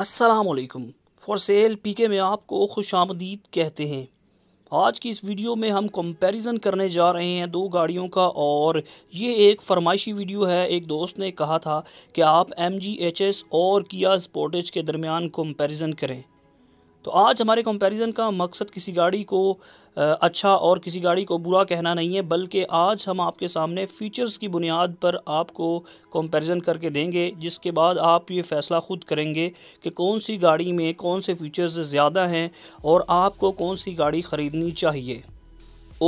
असलकम for sale पीके में आपको खुश आमदीद कहते हैं आज की इस वीडियो में हम कंपैरिजन करने जा रहे हैं दो गाड़ियों का और ये एक फरमाइशी वीडियो है एक दोस्त ने कहा था कि आप एम जी एच एस और किया स्पोर्टेज के दरमियान कंपैरिजन करें तो आज हमारे कंपैरिजन का मकसद किसी गाड़ी को अच्छा और किसी गाड़ी को बुरा कहना नहीं है बल्कि आज हम आपके सामने फ़ीचर्स की बुनियाद पर आपको कंपैरिजन करके देंगे जिसके बाद आप ये फ़ैसला ख़ुद करेंगे कि कौन सी गाड़ी में कौन से फ़ीचर्स ज़्यादा हैं और आपको कौन सी गाड़ी ख़रीदनी चाहिए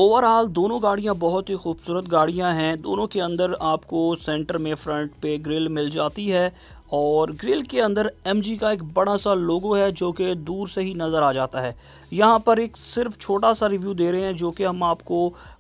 ओवरऑल दोनों गाड़ियाँ बहुत ही खूबसूरत गाड़ियाँ हैं दोनों के अंदर आपको सेंटर में फ्रंट पे ग्रिल मिल जाती है और ग्रिल के अंदर एम का एक बड़ा सा लोगो है जो कि दूर से ही नज़र आ जाता है यहाँ पर एक सिर्फ छोटा सा रिव्यू दे रहे हैं जो कि हम आपको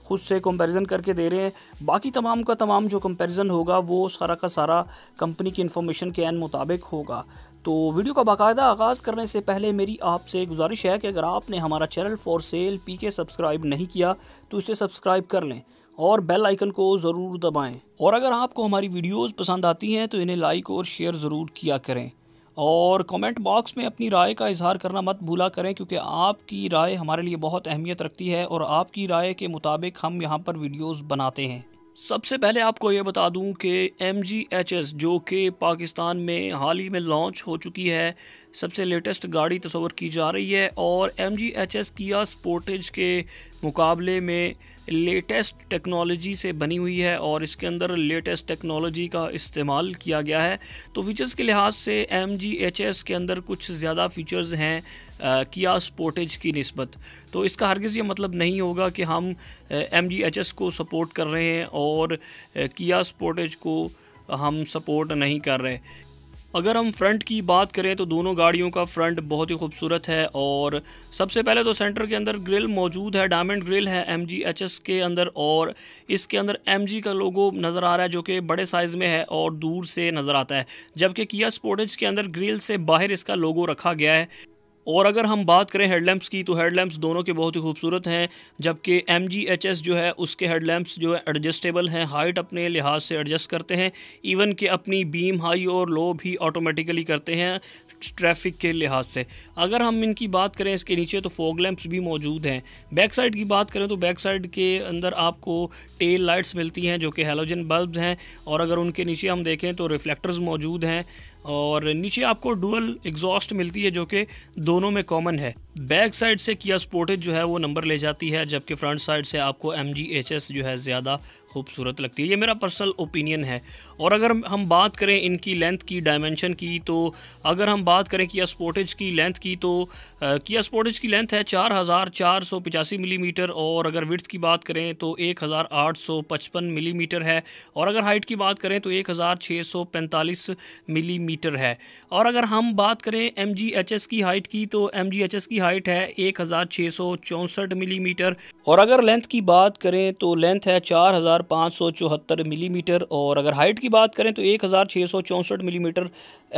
खुद से कंपैरिजन करके दे रहे हैं बाकी तमाम का तमाम जो कंपैरिजन होगा वो सारा का सारा कंपनी की इन्फॉर्मेशन के एन मुताबिक होगा तो वीडियो का बाकायदा आगाज़ करने से पहले मेरी आपसे गुजारिश है कि अगर आपने हमारा channel for sale P K subscribe नहीं किया तो इसे सब्सक्राइब कर लें और बेल आइकन को ज़रूर दबाएं और अगर आपको हमारी वीडियोस पसंद आती हैं तो इन्हें लाइक और शेयर ज़रूर किया करें और कमेंट बॉक्स में अपनी राय का इजहार करना मत भूला करें क्योंकि आपकी राय हमारे लिए बहुत अहमियत रखती है और आपकी राय के मुताबिक हम यहाँ पर वीडियोज़ बनाते हैं सबसे पहले आपको ये बता दूं कि एम जो कि पाकिस्तान में हाल ही में लॉन्च हो चुकी है सबसे लेटेस्ट गाड़ी तस्वर की जा रही है और M G H S Kia Sportage के मुकाबले में लेटेस्ट टेक्नोलॉजी से बनी हुई है और इसके अंदर लेटेस्ट टेक्नोलॉजी का इस्तेमाल किया गया है तो फीचर्स के लिहाज से एम के अंदर कुछ ज़्यादा फ़ीचर्स हैं किया स्पोर्टेज की नस्बत तो इसका हरगज़ ये मतलब नहीं होगा कि हम एम को सपोर्ट कर रहे हैं और किया स्पोर्टेज को हम सपोर्ट नहीं कर रहे अगर हम फ्रंट की बात करें तो दोनों गाड़ियों का फ्रंट बहुत ही खूबसूरत है और सबसे पहले तो सेंटर के अंदर ग्रिल मौजूद है डायमंड ग्रिल है एम जी एच एस के अंदर और इसके अंदर एम जी का लोगो नज़र आ रहा है जो कि बड़े साइज़ में है और दूर से नज़र आता है जबकि किया स्पोर्टेज के अंदर ग्रिल से बाहर इसका लोगो रखा गया है और अगर हम बात करें हेडलैम्प्स की तो हेडलैम्प्स दोनों के बहुत ही खूबसूरत हैं जबकि एम जो है उसके हेडलैम्प्स जो है एडजस्टेबल हैं हाइट अपने लिहाज से एडजस्ट करते हैं इवन कि अपनी बीम हाई और लो भी ऑटोमेटिकली करते हैं ट्रैफिक के लिहाज से अगर हम इनकी बात करें इसके नीचे तो फोग लैंप्स भी मौजूद हैं बैक साइड की बात करें तो बैक साइड के अंदर आपको टेल लाइट्स मिलती हैं जो कि हेलोजन बल्ब हैं और अगर उनके नीचे हम देखें तो रिफ्लेक्टर्स मौजूद हैं और नीचे आपको डुअल एग्जॉस्ट मिलती है जो कि दोनों में कॉमन है बैक साइड से किया स्पोर्टेज जो है वो नंबर ले जाती है जबकि फ्रंट साइड से आपको एम जो है ज़्यादा खूबसूरत लगती है ये मेरा पर्सनल ओपिनियन है और अगर हम बात करें इनकी लेंथ की डायमेंशन की तो अगर हम बात करें किया स्पोर्टेज की लेंथ की तो किया स्पोर्टेज की लेंथ है चार हज़ार चार सौ पचासी मिलीमीटर और अगर विर्थ की बात करें तो एक हज़ार आठ सौ पचपन मिलीमीटर है और अगर हाइट की बात करें तो एक हज़ार छः सौ पैंतालीस मिलीमीटर है और अगर हम बात करें एम जी एच एस की हाइट की तो एम जी एच एस की हाइट है एक हज़ार छः सौ चौंसठ मिलीमीटर और अगर लेंथ की बात करें तो लेंथ है चार हज़ार हज़ार पाँच सौ चौहत्तर मिलीमीटर और अगर हाइट की बात करें तो एक हज़ार छः सौ चौंसठ millimetre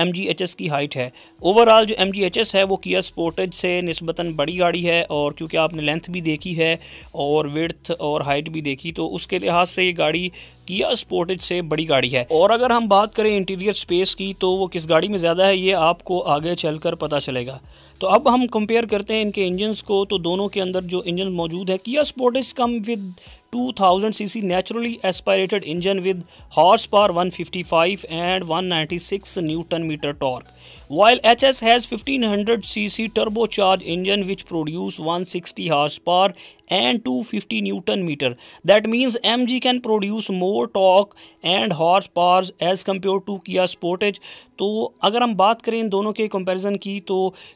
M G H S की हाइट है ओवरऑल जो एम जी एच एस है वो किया स्पोर्टेज से नस्बता बड़ी गाड़ी है और क्योंकि आपने लेंथ भी देखी है और वर्थ और हाइट भी देखी तो उसके लिहाज से ये गाड़ी किया स्पोर्टेज से बड़ी गाड़ी है और अगर हम बात करें इंटीरियर स्पेस की तो वो किस गाड़ी में ज़्यादा है ये आपको आगे चलकर पता चलेगा तो अब हम कंपेयर करते हैं इनके इंजन को तो दोनों के अंदर जो इंजन मौजूद है Kia Sportage come with 2000 cc naturally one fifty five and one and 196 newton metre torque while HS has 1500cc turbocharged engine which produce 160 horsepower and 250 newton meter that means mg can produce more torque and horsepower as compared to kia sportage तो अगर हम बात करें इन दोनों के comparison की तो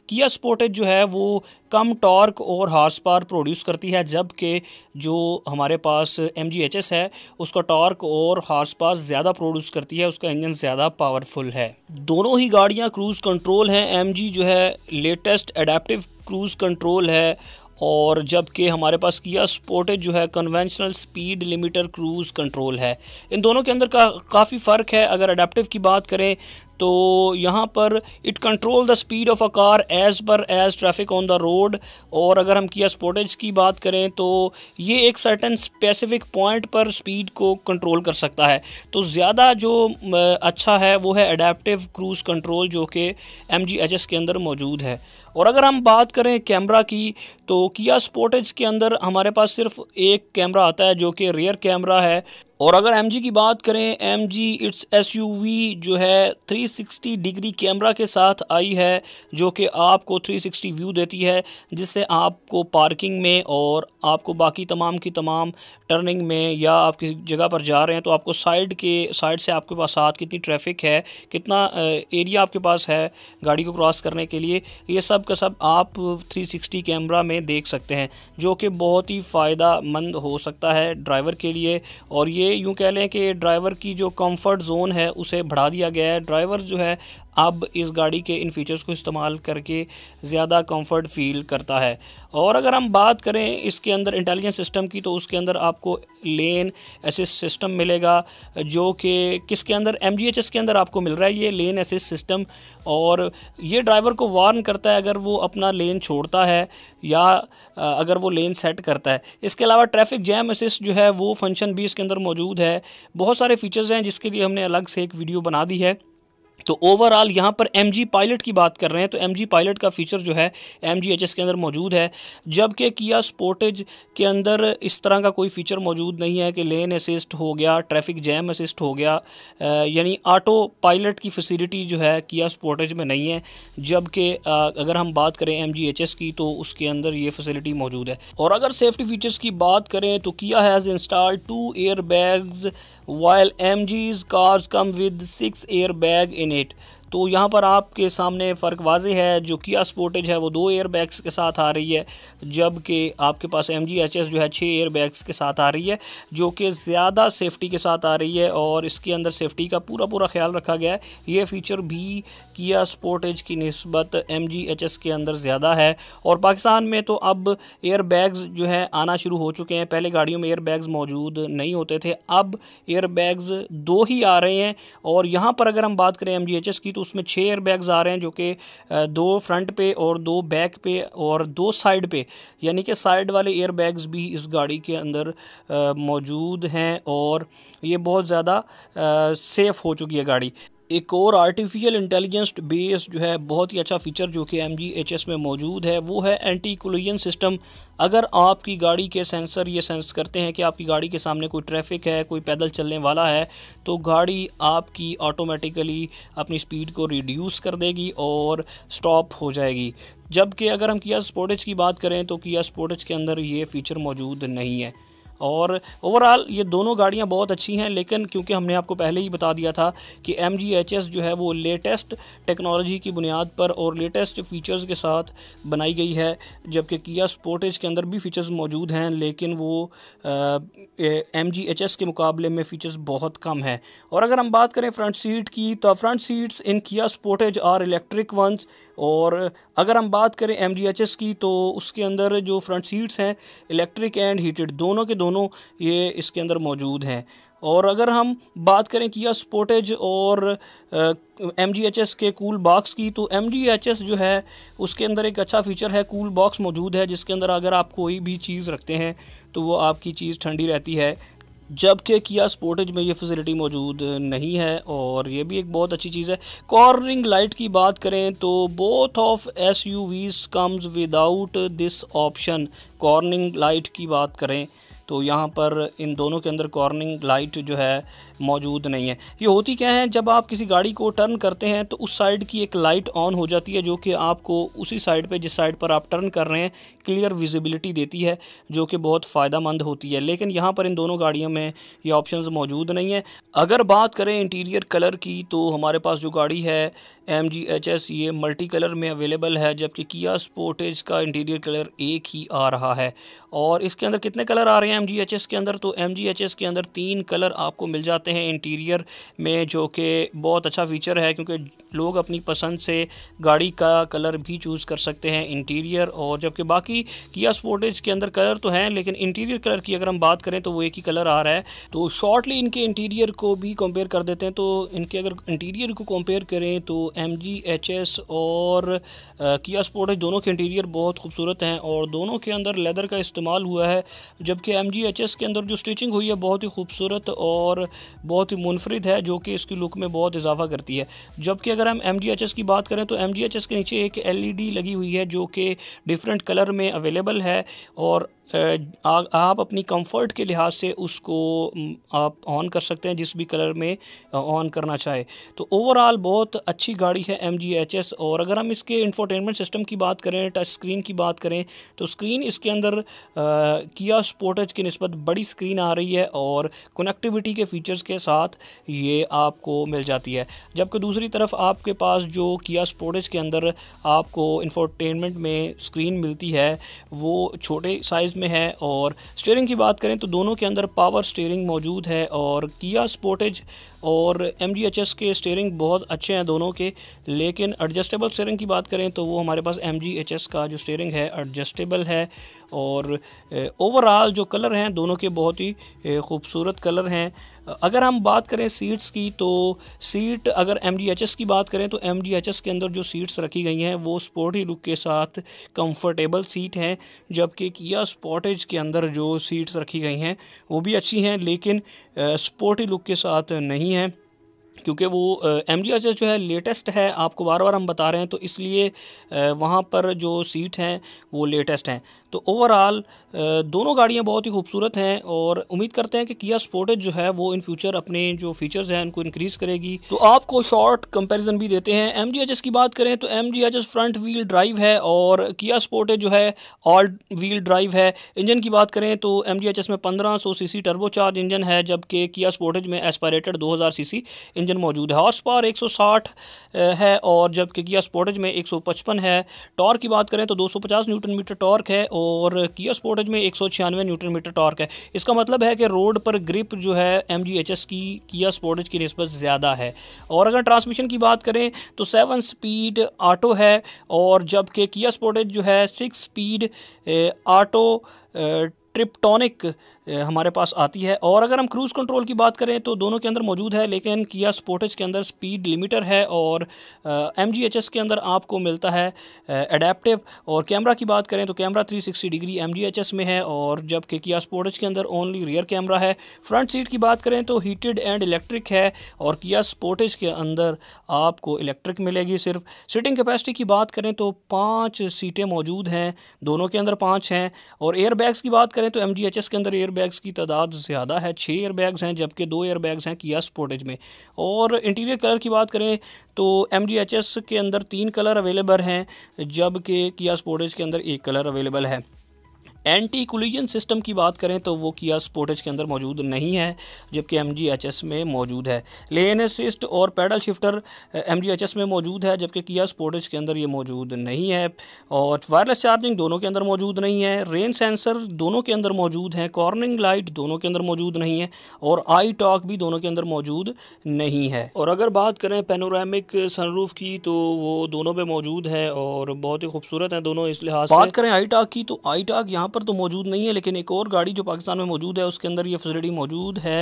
किया स्पोर्टेज जो है वो कम टॉर्क और हार्स पावर प्रोड्यूस करती है जबकि जो हमारे पास एम है उसका टॉर्क और हार्स पावर ज़्यादा प्रोड्यूस करती है उसका इंजन ज़्यादा पावरफुल है दोनों ही गाड़ियाँ क्रूज़ कंट्रोल हैं एम जो है लेटेस्ट अडेप्टिव क्रूज़ कंट्रोल है और जबकि हमारे पास किया स्पोर्टेज जो है conventional speed limiter cruise control है इन दोनों के अंदर का काफ़ी फ़र्क है अगर अडेप्टिव की बात करें तो यहाँ पर it control the speed of a car as per as traffic on the road और अगर हम किया स्पोटेज की बात करें तो ये एक सर्टन स्पेसिफिक पॉइंट पर स्पीड को कंट्रोल कर सकता है तो ज़्यादा जो अच्छा है वो है अडेप्टिव क्रूज़ कंट्रोल जो कि एम के अंदर मौजूद है और अगर हम बात करें कैमरा की तो किया स्पोटेज के अंदर हमारे पास सिर्फ एक कैमरा आता है जो कि रियर कैमरा है और अगर एम की बात करें एम जी इट्स एस जो है 360 डिग्री कैमरा के साथ आई है जो कि आपको 360 व्यू देती है जिससे आपको पार्किंग में और आपको बाकी तमाम की तमाम टर्निंग में या आप किसी जगह पर जा रहे हैं तो आपको साइड के साइड से आपके पास साथ कितनी ट्रैफिक है कितना एरिया आपके पास है गाड़ी को क्रॉस करने के लिए ये सब का सब आप 360 कैमरा में देख सकते हैं जो कि बहुत ही फ़ायदा मंद हो सकता है ड्राइवर के लिए और ये यूँ कह लें कि ड्राइवर की जो कंफर्ट जोन है उसे बढ़ा दिया गया है ड्राइवर जो है अब इस गाड़ी के इन फीचर्स को इस्तेमाल करके ज़्यादा कंफर्ट फील करता है और अगर हम बात करें इसके अंदर इंटेलिजेंस सिस्टम की तो उसके अंदर आपको लेन असिस्ट सिस्टम मिलेगा जो कि किसके अंदर एम के अंदर आपको मिल रहा है ये लेन असिस्ट सिस्टम और ये ड्राइवर को वार्न करता है अगर वो अपना लेन छोड़ता है या अगर वो लेन सेट करता है इसके अलावा ट्रैफिक जैम असिस्ट जो है वो फंक्शन भी इसके अंदर मौजूद है बहुत सारे फीचर्स हैं जिसके लिए हमने अलग से एक वीडियो बना दी है तो ओवरऑल यहाँ पर एम जी पायलट की बात कर रहे हैं तो एम जी पायलट का फीचर जो है एम जी एच एस के अंदर मौजूद है जबकि किया स्पोर्टेज के अंदर इस तरह का कोई फीचर मौजूद नहीं है कि लेन असिस्ट हो गया ट्रैफिक जैम असिस्ट हो गया यानी ऑटो पायलट की फैसिलिटी जो है किया स्पोर्टेज में नहीं है जबकि अगर हम बात करें एम जी एच एस की तो उसके अंदर ये फैसिलिटी मौजूद है और अगर सेफ्टी फीचर्स की बात करें तो Kia has install two airbags while MG's cars come with 6 airbags in it. तो यहाँ पर आपके सामने फ़र्क वाज है जो किया स्पोर्टेज है वो दो एयर बैग्स के साथ आ रही है जबकि आपके पास एम जी जो है छः एयर बैग्स के साथ आ रही है जो कि ज़्यादा सेफ्टी के साथ आ रही है और इसके अंदर सेफ्टी का पूरा पूरा ख्याल रखा गया है ये फ़ीचर भी किया स्पोर्टेज की नस्बत एम के अंदर ज़्यादा है और पाकिस्तान में तो अब एयर बैग्स जो है आना शुरू हो चुके हैं पहले गाड़ियों में एयर बैग्स मौजूद नहीं होते थे अब एयर बैग्स दो ही आ रहे हैं और यहाँ पर अगर हम बात करें एम की तो तो उसमें छः एयर बैग्स आ रहे हैं जो कि दो फ्रंट पे और दो बैक पे और दो साइड पे यानी कि साइड वाले एयर बैग्स भी इस गाड़ी के अंदर मौजूद हैं और ये बहुत ज़्यादा सेफ़ हो चुकी है गाड़ी एक और आर्टिफिशियल इंटेलिजेंस बेस जो है बहुत ही अच्छा फीचर जो कि एम जी में मौजूद है वो है एंटी कोलिजन सिस्टम अगर आपकी गाड़ी के सेंसर ये सेंस करते हैं कि आपकी गाड़ी के सामने कोई ट्रैफिक है कोई पैदल चलने वाला है तो गाड़ी आपकी ऑटोमेटिकली अपनी स्पीड को रिड्यूस कर देगी और स्टॉप हो जाएगी जबकि अगर हम किया स्पोर्टेज की बात करें तो किया स्पोर्टेज के अंदर ये फ़ीचर मौजूद नहीं है और ओवरऑल ये दोनों गाड़ियाँ बहुत अच्छी हैं लेकिन क्योंकि हमने आपको पहले ही बता दिया था कि एम जो है वो लेटेस्ट टेक्नोलॉजी की बुनियाद पर और लेटेस्ट फ़ीचर्स के साथ बनाई गई है जबकि किया स्पोर्टेज के अंदर भी फ़ीचर्स मौजूद हैं लेकिन वो एम के मुकाबले में फ़ीचर्स बहुत कम हैं और अगर हम बात करें फ्रंट सीट की तो फ्रंट सीट्स इन किया स्पोर्टेज आर इलेक्ट्रिक वंस और अगर हम बात करें एम की तो उसके अंदर जो फ्रंट सीट्स हैं इलेक्ट्रिक एंड हीटेड दोनों के दोनों ये इसके अंदर मौजूद हैं और अगर हम बात करें किया स्पोटेज और एम के कूल बॉक्स की तो एम जो है उसके अंदर एक अच्छा फ़ीचर है कूल बॉक्स मौजूद है जिसके अंदर अगर आप कोई भी चीज़ रखते हैं तो वो आपकी चीज़ ठंडी रहती है जबकि किया स्पोर्टेज में ये फैसिलिटी मौजूद नहीं है और ये भी एक बहुत अच्छी चीज़ है कॉर्निंग लाइट की बात करें तो both of S U Vs comes without this option cornering light की बात करें तो यहाँ पर इन दोनों के अंदर कॉर्निंग लाइट जो है मौजूद नहीं है ये होती क्या है जब आप किसी गाड़ी को टर्न करते हैं तो उस साइड की एक लाइट ऑन हो जाती है जो कि आपको उसी साइड पे जिस साइड पर आप टर्न कर रहे हैं क्लियर विजिबिलिटी देती है जो कि बहुत फ़ायदामंद होती है लेकिन यहाँ पर इन दोनों गाड़ियों में ये ऑप्शन मौजूद नहीं है अगर बात करें इंटीरियर कलर की तो हमारे पास जो गाड़ी है एम ये मल्टी कलर में अवेलेबल है जबकि किया स्पोर्टेज का इंटीरियर कलर एक ही आ रहा है और इसके अंदर कितने कलर आ रहे हैं एम के अंदर तो एम के अंदर तीन कलर आपको मिल जाते सकते हैं इंटीरियर में जो कि बहुत अच्छा फ़ीचर है क्योंकि लोग अपनी पसंद से गाड़ी का कलर भी चूज़ कर सकते हैं इंटीरियर और जबकि बाकी किया स्पोर्टेज के अंदर कलर तो हैं लेकिन इंटीरियर कलर की अगर हम बात करें तो वो एक ही कलर आ रहा है तो शॉर्टली इनके इंटीरियर को भी कंपेयर कर देते हैं तो इनके अगर इंटीरियर को कंपेयर करें तो एम जी एच एस और किया स्पोर्टेज दोनों के इंटीरियर बहुत खूबसूरत हैं और दोनों के अंदर लेदर का इस्तेमाल हुआ है जबकि एम जी एच एस के अंदर जो स्टिचिंग हुई है बहुत ही खूबसूरत और बहुत ही मुनफरद है जो कि इसकी लुक में बहुत इजाफा करती है जबकि अगर हम एम की बात करें तो एम के नीचे एक एल e लगी हुई है जो कि डिफरेंट कलर में अवेलेबल है और आ, आप अपनी कंफर्ट के लिहाज से उसको आप ऑन कर सकते हैं जिस भी कलर में ऑन करना चाहे तो ओवरऑल बहुत अच्छी गाड़ी है एम जी एच एस और अगर हम इसके इंफोटेनमेंट सिस्टम की बात करें टच स्क्रीन की बात करें तो स्क्रीन इसके अंदर आ, किया स्पोर्टज की नस्बत बड़ी स्क्रीन आ रही है और कनेक्टिविटी के फ़ीचर्स के साथ ये आपको मिल जाती है जबकि दूसरी तरफ आपके पास जो किया स्पोर्टज के अंदर आपको इंफोटेनमेंट में स्क्रीन मिलती है वो छोटे साइज़ में है और स्टेयरिंग की बात करें तो दोनों के अंदर पावर स्टेयरिंग मौजूद है और किया स्पोर्टेज और एम के स्टेयरिंग बहुत अच्छे हैं दोनों के लेकिन एडजस्टेबल स्टेयरिंग की बात करें तो वो हमारे पास एम का जो स्टेयरिंग है एडजस्टेबल है और ओवरऑल जो कलर हैं दोनों के बहुत ही खूबसूरत कलर हैं अगर हम बात करें सीट्स की तो सीट अगर एम की बात करें तो एम के अंदर जो सीट्स रखी गई हैं वो स्पोर्टी लुक के साथ कंफर्टेबल सीट हैं जबकि किया स्पॉटेज के अंदर जो सीट्स रखी गई हैं वो भी अच्छी हैं लेकिन स्पोर्टी लुक के साथ नहीं है Niye? क्योंकि वो एम जी एच एस जो है लेटेस्ट है आपको बार बार हम बता रहे हैं तो इसलिए वहाँ पर जो सीट हैं वो लेटेस्ट हैं तो ओवरऑल दोनों गाड़ियाँ बहुत ही खूबसूरत हैं और उम्मीद करते हैं कि किया स्पोर्टेज जो है वो इन फ्यूचर अपने जो फीचर्स हैं उनको इंक्रीज़ करेगी तो आपको शॉर्ट कंपैरिजन भी देते हैं एम जी एच एस की बात करें तो M G H S front wheel drive है और किया स्पोर्टेज जो है ऑल व्हील ड्राइव है इंजन की बात करें तो एम जी एच एस में पंद्रह सौ सी सी इंजन है जबकि किया स्पोर्टेज में एस्पायरेटेड दो हज़ार सी सी इंजन मौजूद है हॉर्स पावर 160 है और जबकि किया स्पोर्टेज में 155 है टॉर्क की बात करें तो 250 न्यूटन मीटर टॉर्क है और किया स्पोर्टेज में एक न्यूटन मीटर टॉर्क है इसका मतलब है कि रोड पर ग्रिप जो है एम की किया स्पोर्टेज की नस्बत ज़्यादा है और अगर ट्रांसमिशन की बात करें तो सेवन स्पीड आटो है और जबकि किया स्पोर्टेज जो है सिक्स स्पीड आटो ट्रिप्टोनिक हमारे पास आती है और अगर हम क्रूज़ कंट्रोल की बात करें तो दोनों के अंदर मौजूद है लेकिन किया स्पोर्टेज के अंदर स्पीड लिमिटर है और एम के अंदर आपको मिलता है अडेप्टिव और कैमरा की बात करें तो कैमरा 360 डिग्री एम में है और जबकि किया स्पोर्टेज के अंदर ओनली रियर कैमरा है फ्रंट सीट की बात करें तो हीटेड एंड इलेक्ट्रिक है और किया स्पोर्टेज के अंदर आपको इलेक्ट्रिक मिलेगी सिर्फ सीटिंग कैपेसिटी की बात करें तो पाँच सीटें मौजूद हैं दोनों के अंदर पाँच हैं और एयरबैग्स की बात करें करें तो एम के अंदर एयर बैग्स की तादाद ज़्यादा है छः एयर बैग्स हैं जबकि दो एयर बैग्स हैं किया स्पोर्टेज में और इंटीरियर कलर की बात करें तो एम के अंदर तीन कलर अवेलेबल हैं जबकि किया स्पोर्टेज के अंदर एक कलर अवेलेबल है एंटी कुलिजन सिस्टम की बात करें तो वो किया स्पोर्टेज के अंदर मौजूद नहीं है जबकि एम में मौजूद है लेन असिस्ट और पैडल शिफ्टर एम में मौजूद है जबकि किया स्पोर्टेज के अंदर ये मौजूद नहीं है और वायरलेस चार्जिंग दोनों के अंदर मौजूद नहीं है रेन सेंसर दोनों के अंदर मौजूद हैं कॉर्निंग लाइट दोनों के अंदर मौजूद नहीं है और आई टॉक भी दोनों के अंदर मौजूद नहीं है और अगर बात करें पेनोरामिक सनरूफ की तो वो दोनों पे मौजूद है और बहुत ही खूबसूरत है दोनों इस लिहाज बात करें आई टॉक की तो आई टॉक यहाँ पर पर तो मौजूद नहीं है लेकिन एक और गाड़ी जो पाकिस्तान में मौजूद है उसके अंदर ये फैसिलिटी मौजूद है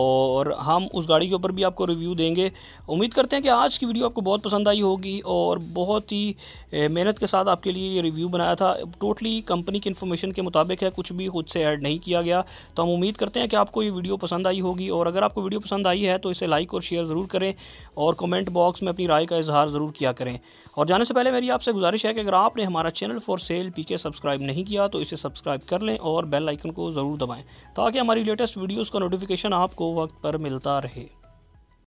और हम उस गाड़ी के ऊपर भी आपको रिव्यू देंगे उम्मीद करते हैं कि आज की वीडियो आपको बहुत पसंद आई होगी और बहुत ही मेहनत के साथ आपके लिए ये रिव्यू बनाया था टोटली कंपनी की इन्फॉर्मेशन के मुताबिक है कुछ भी खुद से ऐड नहीं किया गया तो हम उम्मीद करते हैं कि आपको ये वीडियो पसंद आई होगी और अगर आपको वीडियो पसंद आई है तो इसे लाइक और शेयर ज़रूर करें और कमेंट बॉक्स में अपनी राय का इजहार ज़रूर किया करें और जाने से पहले मेरी आपसे गुजारिश है कि अगर आपने हमारा channel for sale P subscribe नहीं किया तो इसे सब्सक्राइब कर लें और बेल आइकन को ज़रूर दबाएं ताकि हमारी लेटेस्ट वीडियोस का नोटिफिकेशन आपको वक्त पर मिलता रहे